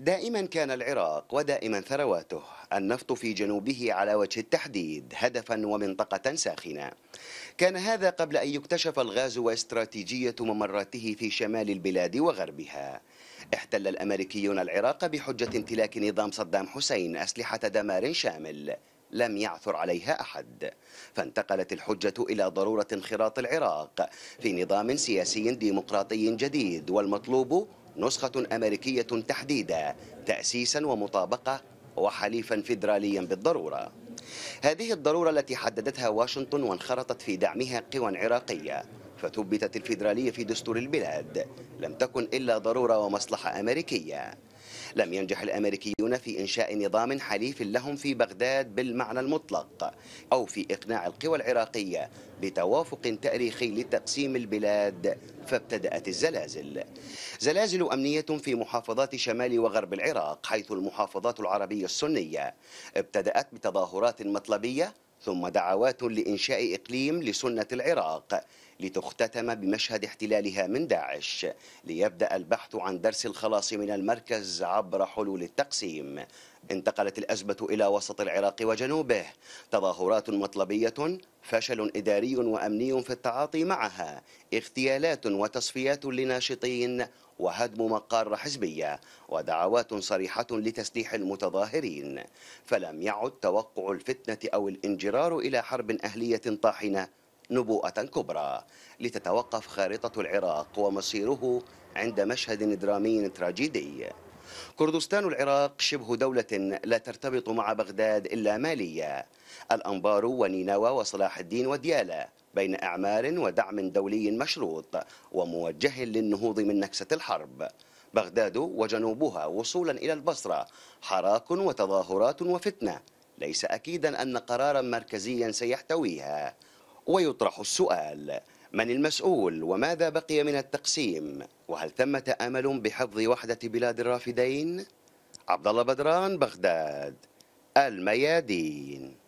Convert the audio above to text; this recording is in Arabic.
دائما كان العراق ودائما ثرواته النفط في جنوبه على وجه التحديد هدفا ومنطقة ساخنة كان هذا قبل أن يكتشف الغاز واستراتيجية ممراته في شمال البلاد وغربها احتل الأمريكيون العراق بحجة امتلاك نظام صدام حسين أسلحة دمار شامل لم يعثر عليها أحد فانتقلت الحجة إلى ضرورة انخراط العراق في نظام سياسي ديمقراطي جديد والمطلوب نسخة أمريكية تحديدا تأسيسا ومطابقة وحليفا فيدراليا بالضرورة هذه الضرورة التي حددتها واشنطن وانخرطت في دعمها قوى عراقية فثبتت الفيدرالية في دستور البلاد لم تكن إلا ضرورة ومصلحة أمريكية لم ينجح الأمريكيون في إنشاء نظام حليف لهم في بغداد بالمعنى المطلق أو في إقناع القوى العراقية بتوافق تاريخي لتقسيم البلاد فابتدأت الزلازل زلازل أمنية في محافظات شمال وغرب العراق حيث المحافظات العربية السنية ابتدأت بتظاهرات مطلبية ثم دعوات لإنشاء إقليم لسنة العراق لتختتم بمشهد احتلالها من داعش ليبدأ البحث عن درس الخلاص من المركز عبر حلول التقسيم انتقلت الأزمة إلى وسط العراق وجنوبه تظاهرات مطلبية فشل إداري وأمني في التعاطي معها اغتيالات وتصفيات لناشطين وهدم مقار حزبية ودعوات صريحة لتسليح المتظاهرين فلم يعد توقع الفتنة أو الانجرار إلى حرب أهلية طاحنة نبوءة كبرى لتتوقف خارطة العراق ومصيره عند مشهد درامي تراجيدي كردستان العراق شبه دولة لا ترتبط مع بغداد إلا ماليا الأنبار ونينوى وصلاح الدين وديالى بين اعمار ودعم دولي مشروط وموجه للنهوض من نكسة الحرب بغداد وجنوبها وصولا إلى البصرة حراك وتظاهرات وفتنة ليس أكيدا أن قرارا مركزيا سيحتويها ويطرح السؤال من المسؤول وماذا بقي من التقسيم وهل ثمة أمل بحفظ وحدة بلاد الرافدين عبد الله بدران بغداد الميادين